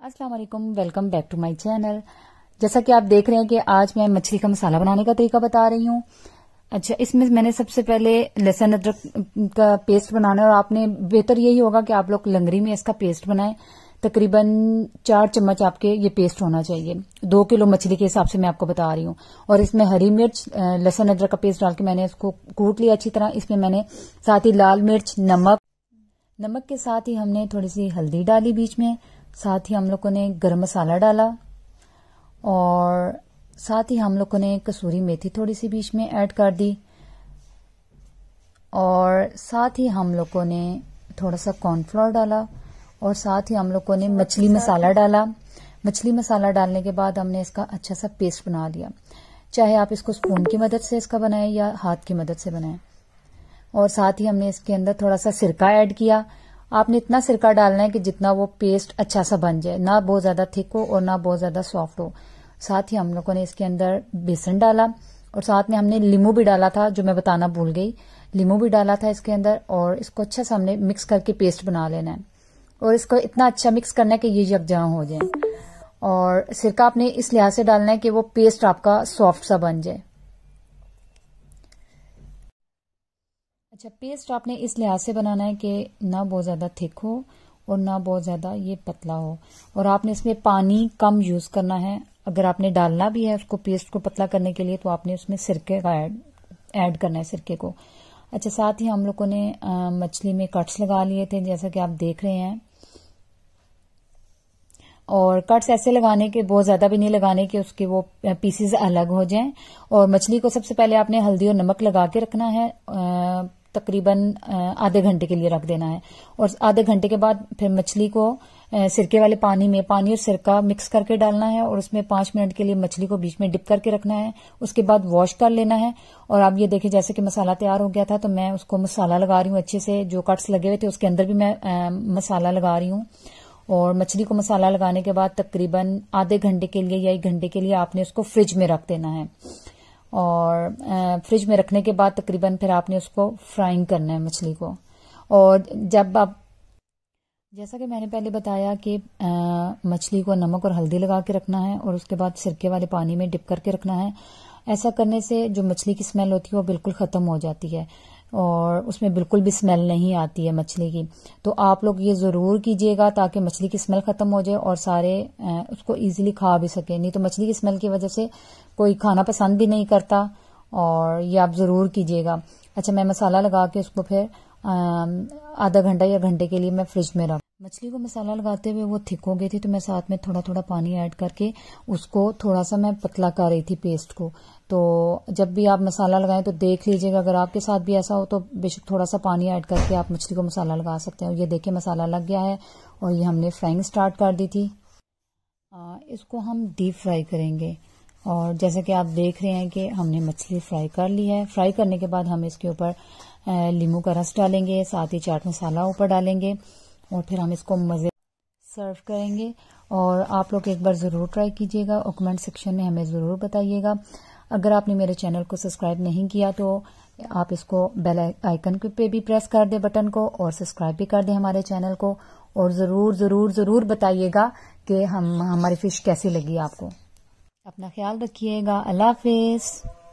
Aslam welcome back to my channel जैसा कि आप देख रहे हैं कि आज मैं मछली का मसाला बनाने का तरीका बता रही हूँ अच्छा इसमें मैंने सबसे पहले लहसन अदरक का पेस्ट बनाना है और आपने बेहतर यही होगा कि आप लोग लंगरी में इसका पेस्ट बनाएं तकरीबन चार चम्मच आपके ये पेस्ट होना चाहिए दो किलो मछली के हिसाब से मैं आपको बता रही हूँ और इसमें हरी मिर्च लहसुन अदरक का पेस्ट डाल के मैंने इसको कूट लिया अच्छी तरह इसमें मैंने साथ ही लाल मिर्च नमक नमक के साथ ही हमने थोड़ी सी हल्दी डाली बीच में साथ ही हम लोगों ने गर्म मसाला डाला और साथ ही हम लोगों ने कसूरी मेथी थोड़ी सी बीच में ऐड कर दी और साथ ही हम लोगों ने थोड़ा सा कॉर्नफ्लोर डाला और साथ ही हम लोगों ने मछली मसाला डाला मछली मसाला डालने के बाद हमने इसका अच्छा सा पेस्ट बना लिया चाहे आप इसको स्पून की मदद से इसका बनाएं या हाथ की मदद से बनाएं और साथ ही हमने इसके अंदर थोड़ा सा सिरका ऐड किया आपने इतना सिरका डालना है कि जितना वो पेस्ट अच्छा सा बन जाए ना बहुत ज्यादा थिक हो और ना बहुत ज्यादा सॉफ्ट हो साथ ही हम लोगों ने इसके अंदर बेसन डाला और साथ में हमने लीमू भी डाला था जो मैं बताना भूल गई लीमू भी डाला था इसके अंदर और इसको अच्छा सा हमने मिक्स करके पेस्ट बना लेना है और इसको इतना अच्छा मिक्स करना है कि ये यकजहाँ हो जाए और सिरका आपने इस लिहाज से डालना है कि वो पेस्ट आपका सॉफ्ट सा बन जाए अच्छा पेस्ट आपने इस लिहाज से बनाना है कि ना बहुत ज़्यादा थिक हो और ना बहुत ज़्यादा ये पतला हो और आपने इसमें पानी कम यूज़ करना है अगर आपने डालना भी है उसको पेस्ट को पतला करने के लिए तो आपने उसमें सिरके का ऐड करना है सिरके को अच्छा साथ ही हम लोगों ने मछली में कट्स लगा लिए थे जैसा कि आप देख रहे हैं और कट्स ऐसे लगाने के बहुत ज्यादा भी नहीं लगाने के उसके वो पीसेस अलग हो जाएं और मछली को सबसे पहले आपने हल्दी और नमक लगा के रखना है तकरीबन आधे घंटे के लिए रख देना है और आधे घंटे के बाद फिर मछली को सिरके वाले पानी में पानी और सिरका मिक्स करके डालना है और उसमें पांच मिनट के लिए मछली को बीच में डिप करके रखना है उसके बाद वॉश कर लेना है और आप ये देखें जैसे कि मसाला तैयार हो गया था तो मैं उसको मसाला लगा रही हूँ अच्छे से जो कट्स लगे हुए थे उसके अंदर भी मैं मसाला लगा रही हूँ और मछली को मसाला लगाने के बाद तकरीबन आधे घंटे के लिए या एक घंटे के लिए आपने उसको फ्रिज में रख देना है और फ्रिज में रखने के बाद तकरीबन फिर आपने उसको फ्राइंग करना है मछली को और जब आप जैसा कि मैंने पहले बताया कि मछली को नमक और हल्दी लगा के रखना है और उसके बाद सिरके वाले पानी में डिप करके रखना है ऐसा करने से जो मछली की स्मेल होती है वो बिल्कुल खत्म हो जाती है और उसमें बिल्कुल भी स्मेल नहीं आती है मछली की तो आप लोग ये ज़रूर कीजिएगा ताकि मछली की स्मेल ख़त्म हो जाए और सारे उसको ईजिली खा भी सकें नहीं तो मछली की स्मेल की वजह से कोई खाना पसंद भी नहीं करता और ये आप ज़रूर कीजिएगा अच्छा मैं मसाला लगा के उसको फिर आधा घंटा या घंटे के लिए मैं फ्रिज में रख मछली को मसाला लगाते हुए वो थिक हो गई थी तो मैं साथ में थोड़ा थोड़ा पानी ऐड करके उसको थोड़ा सा मैं पतला कर रही थी पेस्ट को तो जब भी आप मसाला लगाएं तो देख लीजिएगा अगर आपके साथ भी ऐसा हो तो बेशक थोड़ा सा पानी ऐड करके आप मछली को मसाला लगा सकते हैं ये देखिए मसाला लग गया है और ये हमने फ्राइंग स्टार्ट कर दी थी आ, इसको हम डीप फ्राई करेंगे और जैसे कि आप देख रहे हैं कि हमने मछली फ्राई कर ली है फ्राई करने के बाद हम इसके ऊपर लीमू का रस डालेंगे साथ ही चाट मसाला ऊपर डालेंगे और फिर हम इसको मज़े सर्व करेंगे और आप लोग एक बार ज़रूर ट्राई कीजिएगा और कमेंट सेक्शन में हमें ज़रूर बताइएगा अगर आपने मेरे चैनल को सब्सक्राइब नहीं किया तो आप इसको बेल आइकन पे भी प्रेस कर दें बटन को और सब्सक्राइब भी कर दें हमारे चैनल को और ज़रूर ज़रूर ज़रूर बताइएगा कि हम हमारी फ़िश कैसी लगी आपको अपना ख्याल रखिएगा अल्लाह हाफिज़